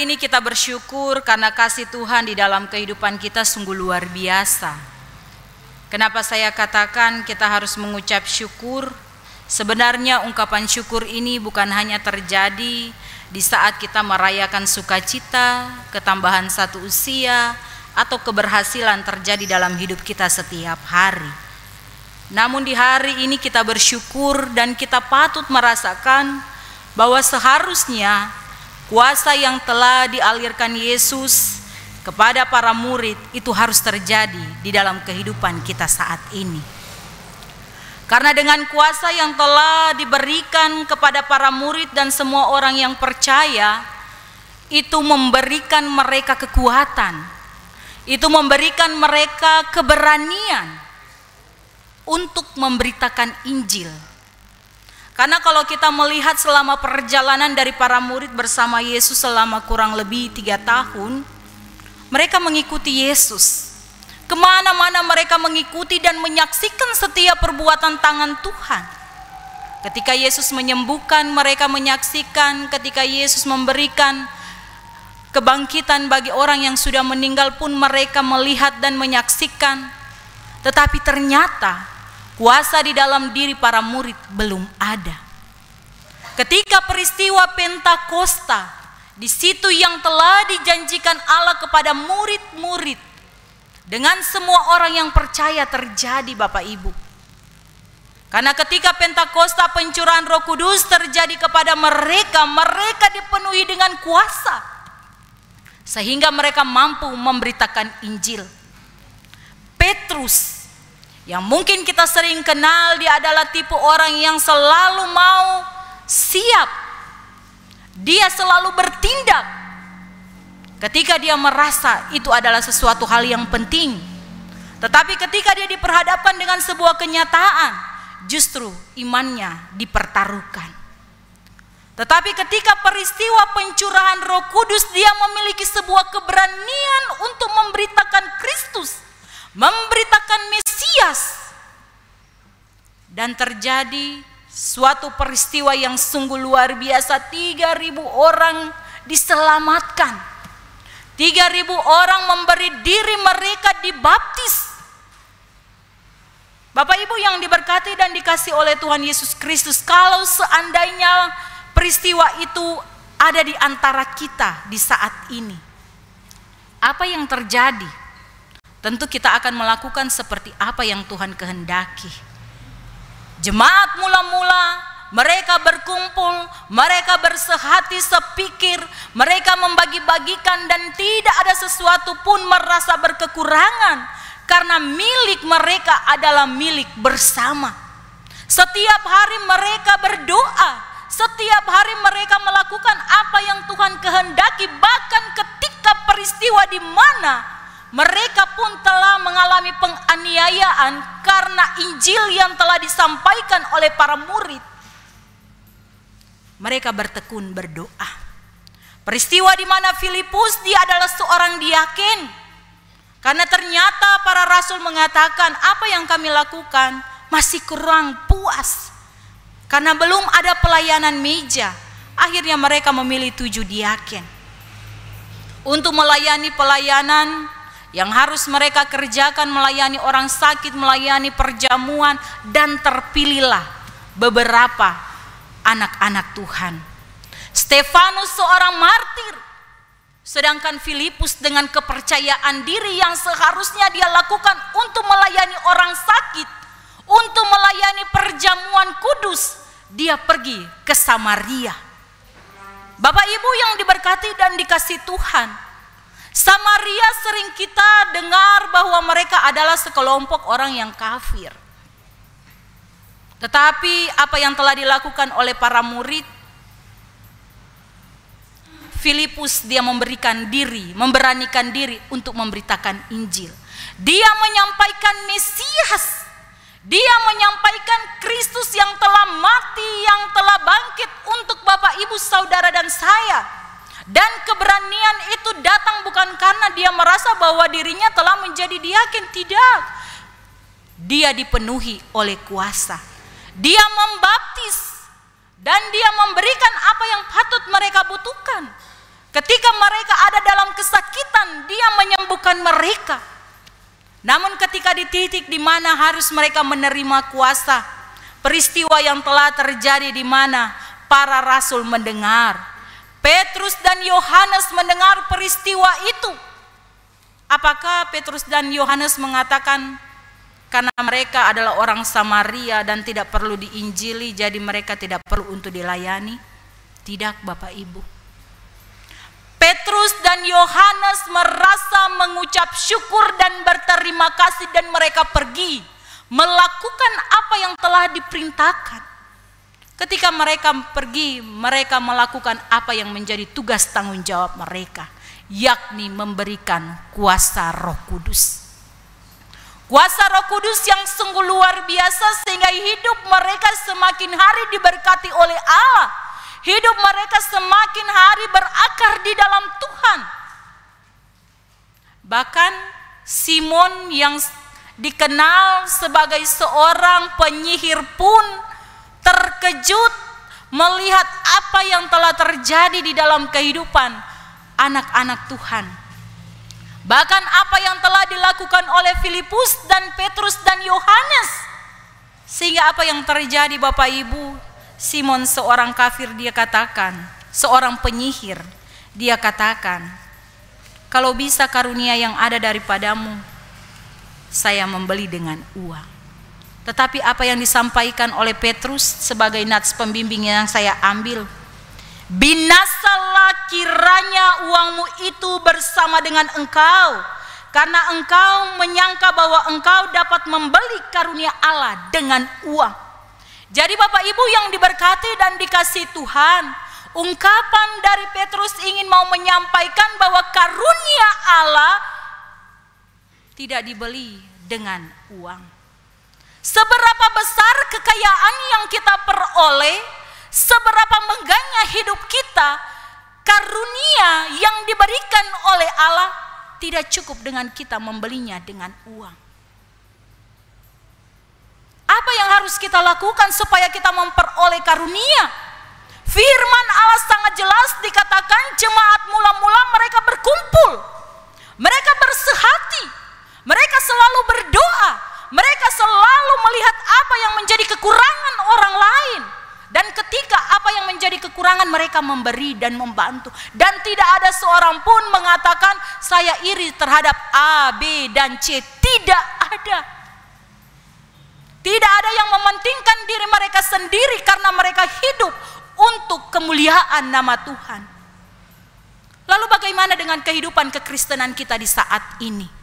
ini kita bersyukur karena kasih Tuhan di dalam kehidupan kita sungguh luar biasa. Kenapa saya katakan kita harus mengucap syukur? Sebenarnya ungkapan syukur ini bukan hanya terjadi di saat kita merayakan sukacita, ketambahan satu usia, atau keberhasilan terjadi dalam hidup kita setiap hari. Namun di hari ini kita bersyukur dan kita patut merasakan bahwa seharusnya kuasa yang telah dialirkan Yesus kepada para murid itu harus terjadi di dalam kehidupan kita saat ini. Karena dengan kuasa yang telah diberikan kepada para murid dan semua orang yang percaya, itu memberikan mereka kekuatan, itu memberikan mereka keberanian untuk memberitakan Injil karena kalau kita melihat selama perjalanan dari para murid bersama Yesus selama kurang lebih tiga tahun, mereka mengikuti Yesus. Kemana-mana mereka mengikuti dan menyaksikan setiap perbuatan tangan Tuhan. Ketika Yesus menyembuhkan, mereka menyaksikan. Ketika Yesus memberikan kebangkitan bagi orang yang sudah meninggal pun mereka melihat dan menyaksikan. Tetapi ternyata Kuasa di dalam diri para murid belum ada. Ketika peristiwa Pentakosta, di situ yang telah dijanjikan Allah kepada murid-murid dengan semua orang yang percaya terjadi Bapak Ibu. Karena ketika Pentakosta pencurahan Roh Kudus terjadi kepada mereka, mereka dipenuhi dengan kuasa sehingga mereka mampu memberitakan Injil. Petrus yang mungkin kita sering kenal dia adalah tipe orang yang selalu mau siap. Dia selalu bertindak. Ketika dia merasa itu adalah sesuatu hal yang penting. Tetapi ketika dia diperhadapkan dengan sebuah kenyataan, justru imannya dipertaruhkan. Tetapi ketika peristiwa pencurahan Roh Kudus, dia memiliki sebuah keberanian untuk memberitakan Kristus memberitakan Mesias dan terjadi suatu peristiwa yang sungguh luar biasa 3000 orang diselamatkan 3000 orang memberi diri mereka dibaptis Bapak Ibu yang diberkati dan dikasih oleh Tuhan Yesus Kristus kalau seandainya peristiwa itu ada di antara kita di saat ini apa yang terjadi tentu kita akan melakukan seperti apa yang Tuhan kehendaki. Jemaat mula-mula mereka berkumpul, mereka bersehati sepikir, mereka membagi-bagikan dan tidak ada sesuatu pun merasa berkekurangan karena milik mereka adalah milik bersama. Setiap hari mereka berdoa, setiap hari mereka melakukan apa yang Tuhan kehendaki bahkan ketika peristiwa di mana mereka pun telah mengalami penganiayaan karena Injil yang telah disampaikan oleh para murid. Mereka bertekun berdoa. Peristiwa di mana Filipus dia adalah seorang diaken. Karena ternyata para rasul mengatakan apa yang kami lakukan masih kurang puas. Karena belum ada pelayanan meja. Akhirnya mereka memilih tujuh diaken. Untuk melayani pelayanan yang harus mereka kerjakan melayani orang sakit, melayani perjamuan dan terpilihlah beberapa anak-anak Tuhan. Stefanus seorang martir sedangkan Filipus dengan kepercayaan diri yang seharusnya dia lakukan untuk melayani orang sakit, untuk melayani perjamuan kudus, dia pergi ke Samaria. Bapak Ibu yang diberkati dan dikasih Tuhan, Samaria sering kita dengar bahwa mereka adalah sekelompok orang yang kafir. Tetapi apa yang telah dilakukan oleh para murid Filipus dia memberikan diri, memberanikan diri untuk memberitakan Injil. Dia menyampaikan Mesias. Dia menyampaikan Kristus yang telah mati, yang telah bangkit untuk Bapak Ibu, Saudara dan saya dan keberanian itu datang bukan karena dia merasa bahwa dirinya telah menjadi diakin, tidak. Dia dipenuhi oleh kuasa. Dia membaptis dan dia memberikan apa yang patut mereka butuhkan. Ketika mereka ada dalam kesakitan, dia menyembuhkan mereka. Namun ketika di titik di mana harus mereka menerima kuasa, peristiwa yang telah terjadi di mana para rasul mendengar, Petrus dan Yohanes mendengar peristiwa itu. Apakah Petrus dan Yohanes mengatakan karena mereka adalah orang Samaria dan tidak perlu diinjili, jadi mereka tidak perlu untuk dilayani? Tidak, Bapak Ibu. Petrus dan Yohanes merasa mengucap syukur dan berterima kasih dan mereka pergi melakukan apa yang telah diperintahkan. Ketika mereka pergi, mereka melakukan apa yang menjadi tugas tanggung jawab mereka, yakni memberikan kuasa Roh Kudus. Kuasa Roh Kudus yang sungguh luar biasa sehingga hidup mereka semakin hari diberkati oleh Allah. Hidup mereka semakin hari berakar di dalam Tuhan. Bahkan Simon yang dikenal sebagai seorang penyihir pun terkejut melihat apa yang telah terjadi di dalam kehidupan anak-anak Tuhan. Bahkan apa yang telah dilakukan oleh Filipus dan Petrus dan Yohanes. Sehingga apa yang terjadi Bapak Ibu, Simon seorang kafir dia katakan, seorang penyihir dia katakan, kalau bisa karunia yang ada daripadamu, saya membeli dengan uang. Tetapi apa yang disampaikan oleh Petrus sebagai nats pembimbing yang saya ambil, binasalah kiranya uangmu itu bersama dengan engkau, karena engkau menyangka bahwa engkau dapat membeli karunia Allah dengan uang. Jadi Bapak Ibu yang diberkati dan dikasih Tuhan, ungkapan dari Petrus ingin mau menyampaikan bahwa karunia Allah tidak dibeli dengan uang. Seberapa besar kekayaan yang kita peroleh, seberapa mengganya hidup kita, karunia yang diberikan oleh Allah tidak cukup dengan kita membelinya dengan uang. Apa yang harus kita lakukan supaya kita memperoleh karunia? Firman Allah sangat jelas dikatakan jemaat mula-mula mereka berkumpul. Mereka bersehati. Mereka selalu berdoa. Mereka selalu melihat apa yang menjadi kekurangan orang lain. Dan ketika apa yang menjadi kekurangan mereka memberi dan membantu. Dan tidak ada seorang pun mengatakan saya iri terhadap A, B, dan C. Tidak ada. Tidak ada yang mementingkan diri mereka sendiri karena mereka hidup untuk kemuliaan nama Tuhan. Lalu bagaimana dengan kehidupan kekristenan kita di saat ini?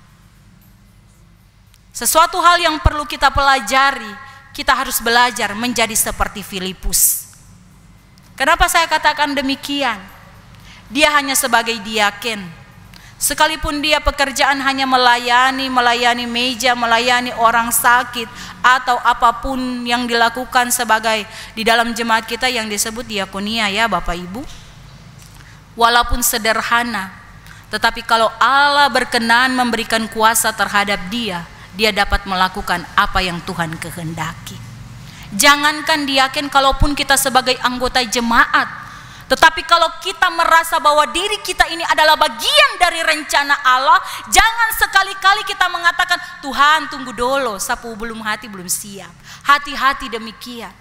Sesuatu hal yang perlu kita pelajari, kita harus belajar menjadi seperti Filipus. Kenapa saya katakan demikian? Dia hanya sebagai diaken. Sekalipun dia pekerjaan hanya melayani, melayani meja, melayani orang sakit atau apapun yang dilakukan sebagai di dalam jemaat kita yang disebut diakonia ya Bapak Ibu. Walaupun sederhana, tetapi kalau Allah berkenan memberikan kuasa terhadap dia, dia dapat melakukan apa yang Tuhan kehendaki. Jangankan diaken kalaupun kita sebagai anggota jemaat, tetapi kalau kita merasa bahwa diri kita ini adalah bagian dari rencana Allah, jangan sekali-kali kita mengatakan, Tuhan tunggu dulu, sapu belum hati belum siap. Hati-hati demikian.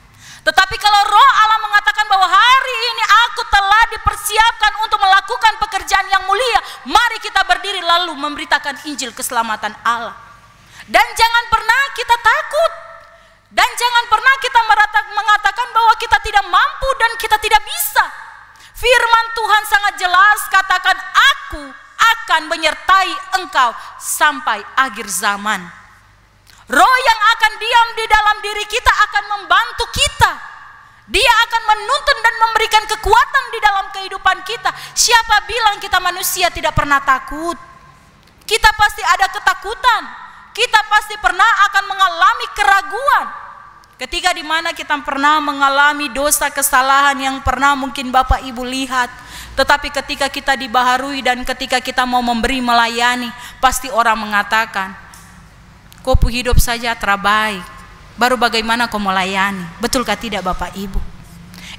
Tetapi kalau roh Allah mengatakan bahwa hari ini aku telah dipersiapkan untuk melakukan pekerjaan yang mulia, mari kita berdiri lalu memberitakan Injil keselamatan Allah. Dan jangan pernah kita takut. Dan jangan pernah kita mengatakan bahwa kita tidak mampu dan kita tidak bisa. Firman Tuhan sangat jelas katakan aku akan menyertai engkau sampai akhir zaman. Roh yang akan diam di dalam diri kita akan membantu kita. Dia akan menuntun dan memberikan kekuatan di dalam kehidupan kita. Siapa bilang kita manusia tidak pernah takut? Kita pasti ada ketakutan kita pasti pernah akan mengalami keraguan. Ketika dimana kita pernah mengalami dosa kesalahan yang pernah mungkin Bapak Ibu lihat, tetapi ketika kita dibaharui dan ketika kita mau memberi melayani, pasti orang mengatakan, "Kau hidup saja terbaik." Baru bagaimana kau melayani? Betulkah tidak Bapak Ibu?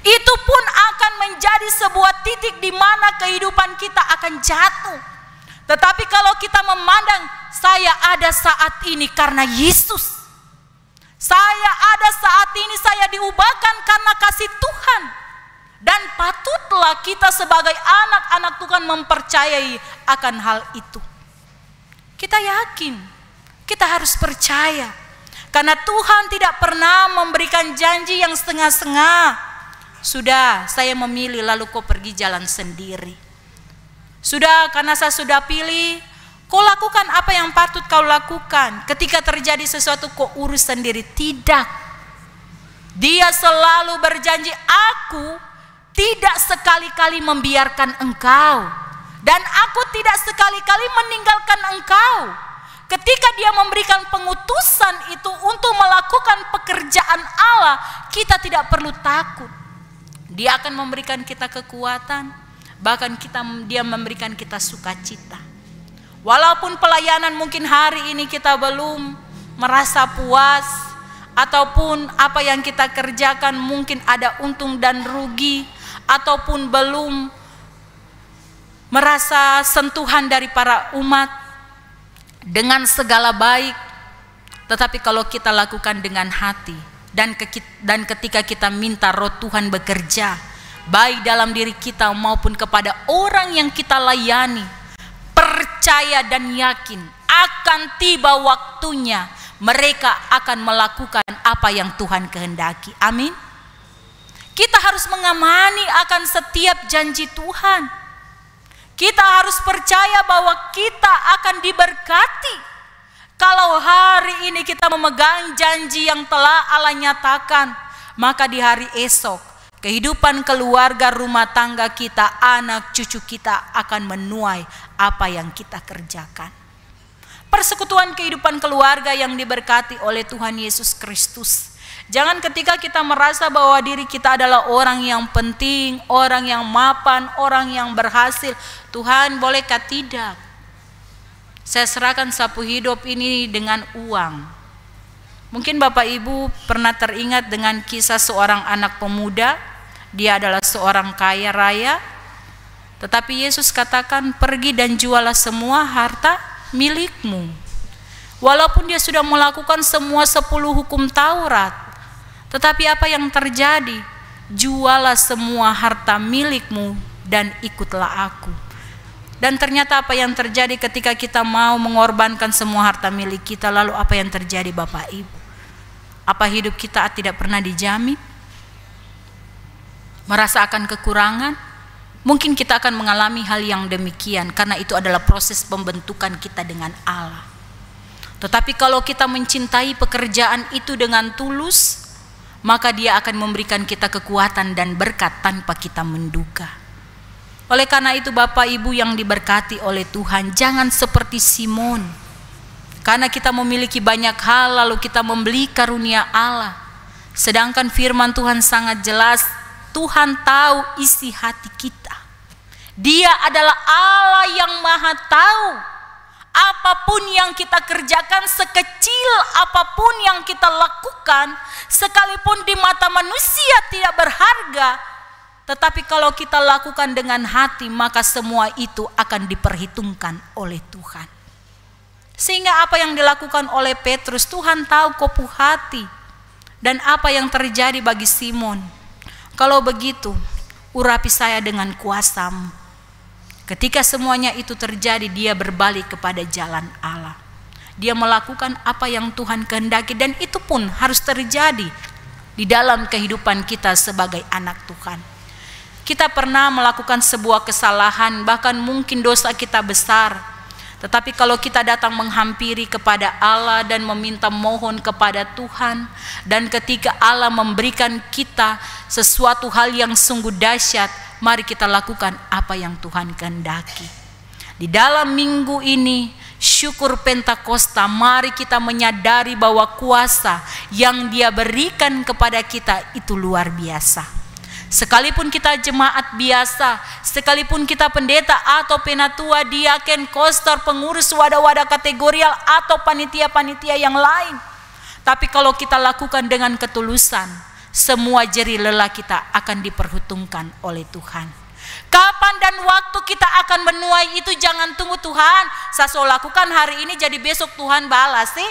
Itu pun akan menjadi sebuah titik di mana kehidupan kita akan jatuh tetapi kalau kita memandang saya ada saat ini karena Yesus. Saya ada saat ini saya diubahkan karena kasih Tuhan. Dan patutlah kita sebagai anak-anak Tuhan mempercayai akan hal itu. Kita yakin, kita harus percaya. Karena Tuhan tidak pernah memberikan janji yang setengah-setengah. Sudah, saya memilih lalu kau pergi jalan sendiri. Sudah karena saya sudah pilih, kau lakukan apa yang patut kau lakukan. Ketika terjadi sesuatu kau urus sendiri, tidak. Dia selalu berjanji, aku tidak sekali-kali membiarkan engkau. Dan aku tidak sekali-kali meninggalkan engkau ketika dia memberikan pengutusan itu untuk melakukan pekerjaan Allah, kita tidak perlu takut. Dia akan memberikan kita kekuatan. Bahkan kita dia memberikan kita sukacita. Walaupun pelayanan mungkin hari ini kita belum merasa puas ataupun apa yang kita kerjakan mungkin ada untung dan rugi ataupun belum merasa sentuhan dari para umat dengan segala baik tetapi kalau kita lakukan dengan hati dan dan ketika kita minta roh Tuhan bekerja baik dalam diri kita maupun kepada orang yang kita layani, percaya dan yakin akan tiba waktunya mereka akan melakukan apa yang Tuhan kehendaki. Amin. Kita harus mengamani akan setiap janji Tuhan. Kita harus percaya bahwa kita akan diberkati. Kalau hari ini kita memegang janji yang telah Allah nyatakan, maka di hari esok Kehidupan keluarga, rumah tangga kita, anak cucu kita akan menuai apa yang kita kerjakan. Persekutuan kehidupan keluarga yang diberkati oleh Tuhan Yesus Kristus. Jangan ketika kita merasa bahwa diri kita adalah orang yang penting, orang yang mapan, orang yang berhasil. Tuhan bolehkah tidak? Saya serahkan sapu hidup ini dengan uang Mungkin Bapak Ibu pernah teringat dengan kisah seorang anak pemuda, dia adalah seorang kaya raya, tetapi Yesus katakan, "Pergi dan jualah semua harta milikmu." Walaupun dia sudah melakukan semua sepuluh hukum Taurat, tetapi apa yang terjadi? Jualah semua harta milikmu dan ikutlah aku. Dan ternyata apa yang terjadi ketika kita mau mengorbankan semua harta milik kita, lalu apa yang terjadi Bapak Ibu? Apa hidup kita tidak pernah dijamin? Merasa akan kekurangan? Mungkin kita akan mengalami hal yang demikian karena itu adalah proses pembentukan kita dengan Allah. Tetapi kalau kita mencintai pekerjaan itu dengan tulus, maka Dia akan memberikan kita kekuatan dan berkat tanpa kita menduga. Oleh karena itu, Bapak Ibu yang diberkati oleh Tuhan, jangan seperti Simon karena kita memiliki banyak hal lalu kita membeli karunia Allah. Sedangkan firman Tuhan sangat jelas, Tuhan tahu isi hati kita. Dia adalah Allah yang maha tahu. Apapun yang kita kerjakan, sekecil apapun yang kita lakukan, sekalipun di mata manusia tidak berharga, tetapi kalau kita lakukan dengan hati, maka semua itu akan diperhitungkan oleh Tuhan. Sehingga apa yang dilakukan oleh Petrus, Tuhan tahu kopu hati dan apa yang terjadi bagi Simon. Kalau begitu, urapi saya dengan kuasamu. Ketika semuanya itu terjadi, dia berbalik kepada jalan Allah. Dia melakukan apa yang Tuhan kehendaki dan itu pun harus terjadi di dalam kehidupan kita sebagai anak Tuhan. Kita pernah melakukan sebuah kesalahan, bahkan mungkin dosa kita besar, tetapi kalau kita datang menghampiri kepada Allah dan meminta mohon kepada Tuhan dan ketika Allah memberikan kita sesuatu hal yang sungguh dahsyat, mari kita lakukan apa yang Tuhan kehendaki. Di dalam minggu ini syukur Pentakosta, mari kita menyadari bahwa kuasa yang Dia berikan kepada kita itu luar biasa. Sekalipun kita jemaat biasa, sekalipun kita pendeta atau penatua, diaken, kostor, pengurus wadah-wadah kategorial atau panitia-panitia yang lain. Tapi kalau kita lakukan dengan ketulusan, semua jeri lelah kita akan diperhitungkan oleh Tuhan. Kapan dan waktu kita akan menuai itu jangan tunggu Tuhan. Saya lakukan hari ini jadi besok Tuhan balas sih.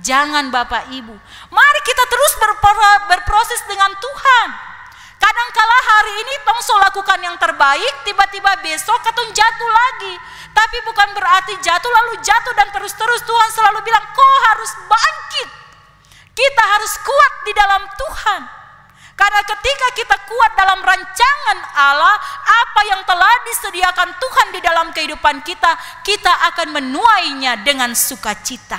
Jangan Bapak Ibu. Mari kita terus berproses dengan Tuhan. Kadangkala hari ini bangsa lakukan yang terbaik, tiba-tiba besok ketung jatuh lagi. Tapi bukan berarti jatuh lalu jatuh dan terus-terus Tuhan selalu bilang, kau harus bangkit. Kita harus kuat di dalam Tuhan. Karena ketika kita kuat dalam rancangan Allah, apa yang telah disediakan Tuhan di dalam kehidupan kita, kita akan menuainya dengan sukacita.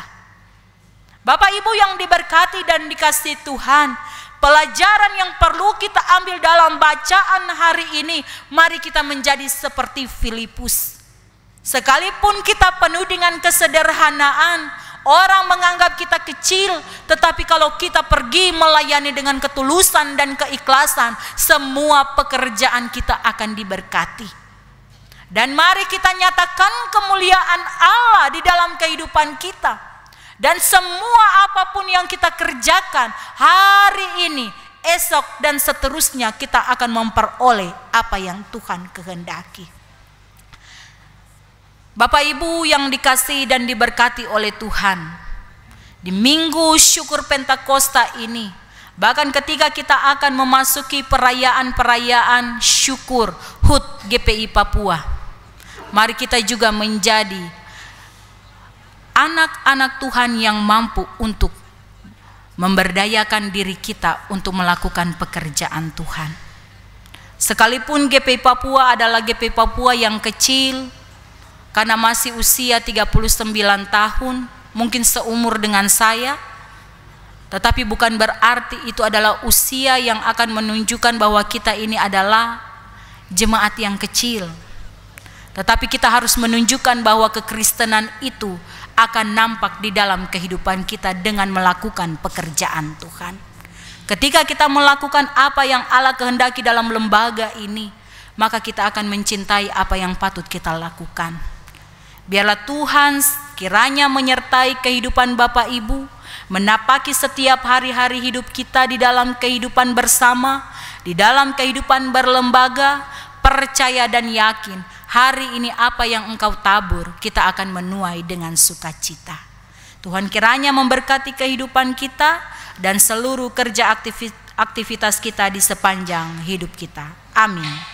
Bapak Ibu yang diberkati dan dikasih Tuhan, Pelajaran yang perlu kita ambil dalam bacaan hari ini, mari kita menjadi seperti Filipus. Sekalipun kita penuh dengan kesederhanaan, orang menganggap kita kecil, tetapi kalau kita pergi melayani dengan ketulusan dan keikhlasan, semua pekerjaan kita akan diberkati. Dan mari kita nyatakan kemuliaan Allah di dalam kehidupan kita dan semua apapun yang kita kerjakan hari ini, esok dan seterusnya kita akan memperoleh apa yang Tuhan kehendaki. Bapak Ibu yang dikasih dan diberkati oleh Tuhan, di minggu syukur Pentakosta ini bahkan ketika kita akan memasuki perayaan-perayaan syukur HUT GPI Papua mari kita juga menjadi anak-anak Tuhan yang mampu untuk memberdayakan diri kita untuk melakukan pekerjaan Tuhan. Sekalipun GP Papua adalah GP Papua yang kecil, karena masih usia 39 tahun, mungkin seumur dengan saya, tetapi bukan berarti itu adalah usia yang akan menunjukkan bahwa kita ini adalah jemaat yang kecil. Tetapi kita harus menunjukkan bahwa kekristenan itu akan nampak di dalam kehidupan kita dengan melakukan pekerjaan Tuhan. Ketika kita melakukan apa yang Allah kehendaki dalam lembaga ini, maka kita akan mencintai apa yang patut kita lakukan. Biarlah Tuhan kiranya menyertai kehidupan Bapak Ibu, menapaki setiap hari-hari hidup kita di dalam kehidupan bersama, di dalam kehidupan berlembaga, percaya dan yakin hari ini apa yang engkau tabur, kita akan menuai dengan sukacita. Tuhan kiranya memberkati kehidupan kita dan seluruh kerja aktivitas kita di sepanjang hidup kita. Amin.